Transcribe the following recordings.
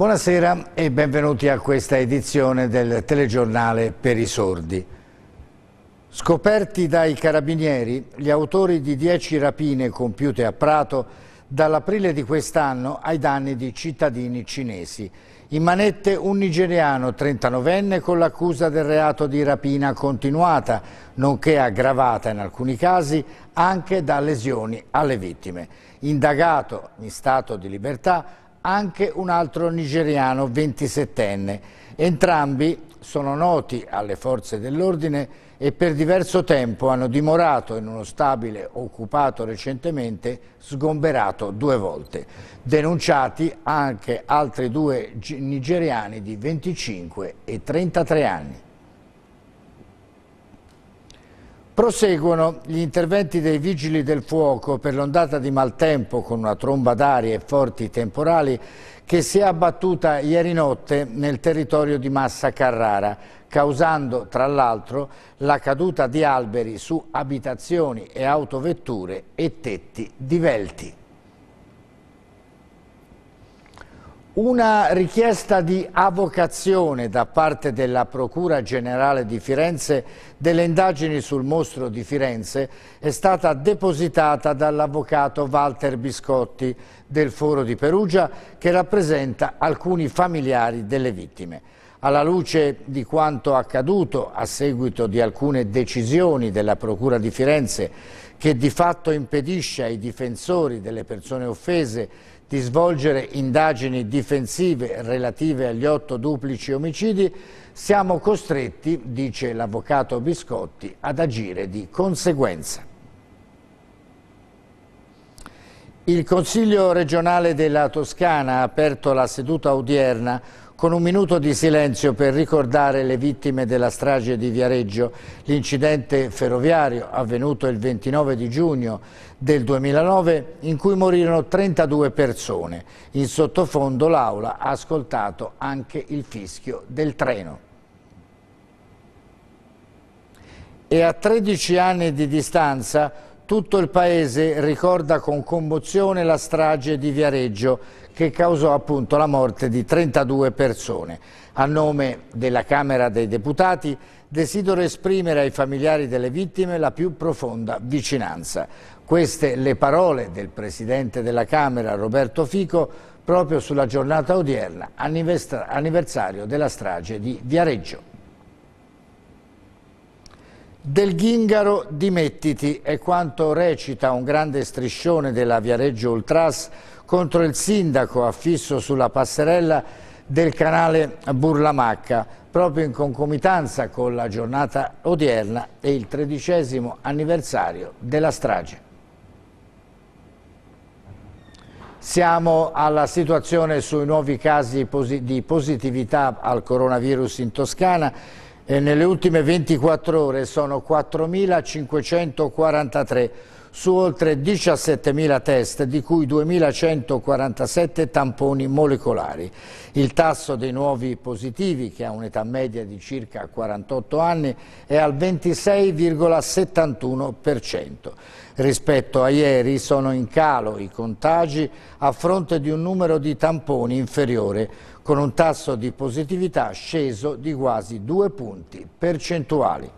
Buonasera e benvenuti a questa edizione del telegiornale per i sordi. Scoperti dai carabinieri, gli autori di dieci rapine compiute a Prato dall'aprile di quest'anno ai danni di cittadini cinesi. In manette un nigeriano 39enne con l'accusa del reato di rapina continuata, nonché aggravata in alcuni casi anche da lesioni alle vittime. Indagato in stato di libertà anche un altro nigeriano 27enne. Entrambi sono noti alle forze dell'ordine e per diverso tempo hanno dimorato in uno stabile occupato recentemente, sgomberato due volte. Denunciati anche altri due nigeriani di 25 e 33 anni. Proseguono gli interventi dei vigili del fuoco per l'ondata di maltempo con una tromba d'aria e forti temporali che si è abbattuta ieri notte nel territorio di Massa Carrara, causando tra l'altro la caduta di alberi su abitazioni e autovetture e tetti divelti. Una richiesta di avocazione da parte della Procura Generale di Firenze delle indagini sul mostro di Firenze è stata depositata dall'avvocato Walter Biscotti del Foro di Perugia che rappresenta alcuni familiari delle vittime. Alla luce di quanto accaduto a seguito di alcune decisioni della Procura di Firenze che di fatto impedisce ai difensori delle persone offese di svolgere indagini difensive relative agli otto duplici omicidi, siamo costretti, dice l'avvocato Biscotti, ad agire di conseguenza. Il Consiglio regionale della Toscana ha aperto la seduta odierna con un minuto di silenzio per ricordare le vittime della strage di Viareggio, l'incidente ferroviario avvenuto il 29 di giugno del 2009 in cui morirono 32 persone. In sottofondo l'aula ha ascoltato anche il fischio del treno. E a 13 anni di distanza tutto il paese ricorda con commozione la strage di Viareggio che causò appunto la morte di 32 persone. A nome della Camera dei Deputati desidero esprimere ai familiari delle vittime la più profonda vicinanza. Queste le parole del Presidente della Camera Roberto Fico proprio sulla giornata odierna, anniversario della strage di Viareggio. Del Ghingaro dimettiti è quanto recita un grande striscione della Viareggio Ultras contro il sindaco affisso sulla passerella del canale Burlamacca, proprio in concomitanza con la giornata odierna e il tredicesimo anniversario della strage. Siamo alla situazione sui nuovi casi di positività al coronavirus in Toscana e nelle ultime 24 ore sono 4.543 su oltre 17.000 test, di cui 2.147 tamponi molecolari. Il tasso dei nuovi positivi, che ha un'età media di circa 48 anni, è al 26,71%. Rispetto a ieri sono in calo i contagi a fronte di un numero di tamponi inferiore, con un tasso di positività sceso di quasi due punti percentuali.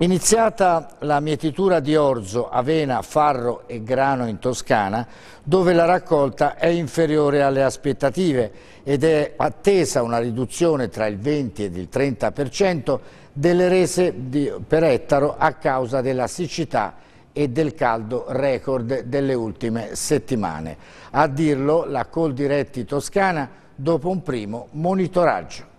Iniziata la mietitura di orzo, avena, farro e grano in Toscana, dove la raccolta è inferiore alle aspettative ed è attesa una riduzione tra il 20 ed il 30% delle rese per ettaro a causa della siccità e del caldo record delle ultime settimane. A dirlo la Coldiretti Toscana dopo un primo monitoraggio.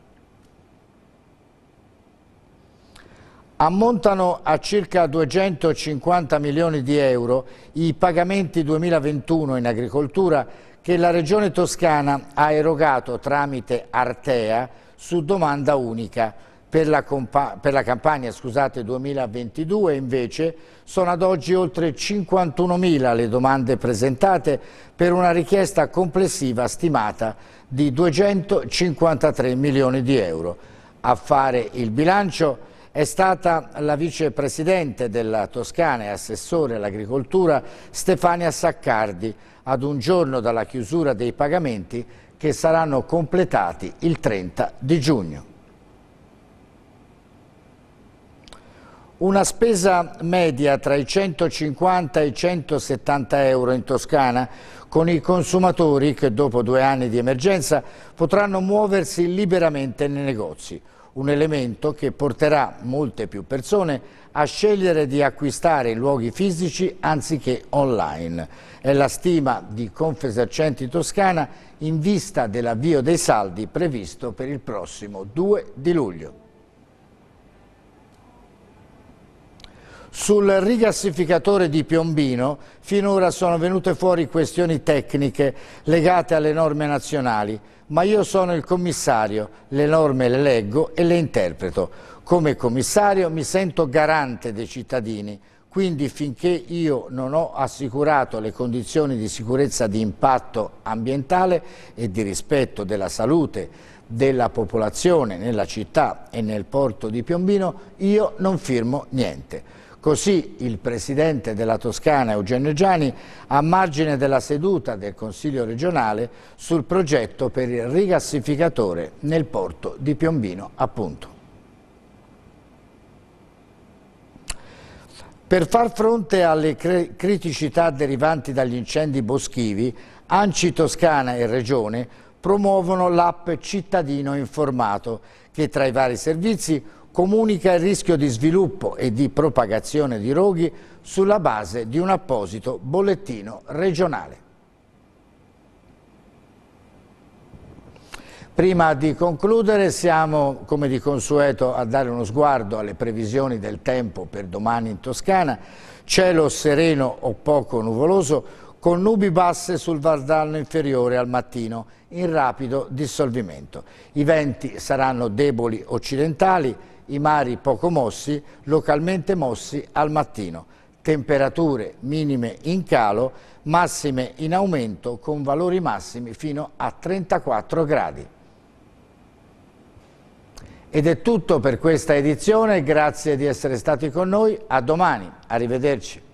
Ammontano a circa 250 milioni di euro i pagamenti 2021 in agricoltura che la Regione Toscana ha erogato tramite Artea su domanda unica. Per la, per la campagna scusate, 2022 invece sono ad oggi oltre 51.000 le domande presentate per una richiesta complessiva stimata di 253 milioni di euro. A fare il bilancio è stata la vicepresidente della Toscana e assessore all'agricoltura Stefania Saccardi ad un giorno dalla chiusura dei pagamenti che saranno completati il 30 di giugno. Una spesa media tra i 150 e i 170 euro in Toscana, con i consumatori che dopo due anni di emergenza potranno muoversi liberamente nei negozi un elemento che porterà molte più persone a scegliere di acquistare in luoghi fisici anziché online. È la stima di Confesercenti Toscana in vista dell'avvio dei saldi previsto per il prossimo 2 di luglio. Sul rigassificatore di Piombino finora sono venute fuori questioni tecniche legate alle norme nazionali, ma io sono il commissario, le norme le leggo e le interpreto. Come commissario mi sento garante dei cittadini, quindi finché io non ho assicurato le condizioni di sicurezza di impatto ambientale e di rispetto della salute della popolazione nella città e nel porto di Piombino, io non firmo niente. Così il Presidente della Toscana Eugenio Giani a margine della seduta del Consiglio regionale sul progetto per il rigassificatore nel porto di Piombino appunto. Per far fronte alle criticità derivanti dagli incendi boschivi, Anci Toscana e Regione promuovono l'app Cittadino Informato che tra i vari servizi comunica il rischio di sviluppo e di propagazione di roghi sulla base di un apposito bollettino regionale. Prima di concludere siamo, come di consueto, a dare uno sguardo alle previsioni del tempo per domani in Toscana. Cielo sereno o poco nuvoloso, con nubi basse sul Valdarno inferiore al mattino, in rapido dissolvimento. I venti saranno deboli occidentali, i mari poco mossi, localmente mossi al mattino. Temperature minime in calo, massime in aumento con valori massimi fino a 34 gradi. Ed è tutto per questa edizione, grazie di essere stati con noi, a domani, arrivederci.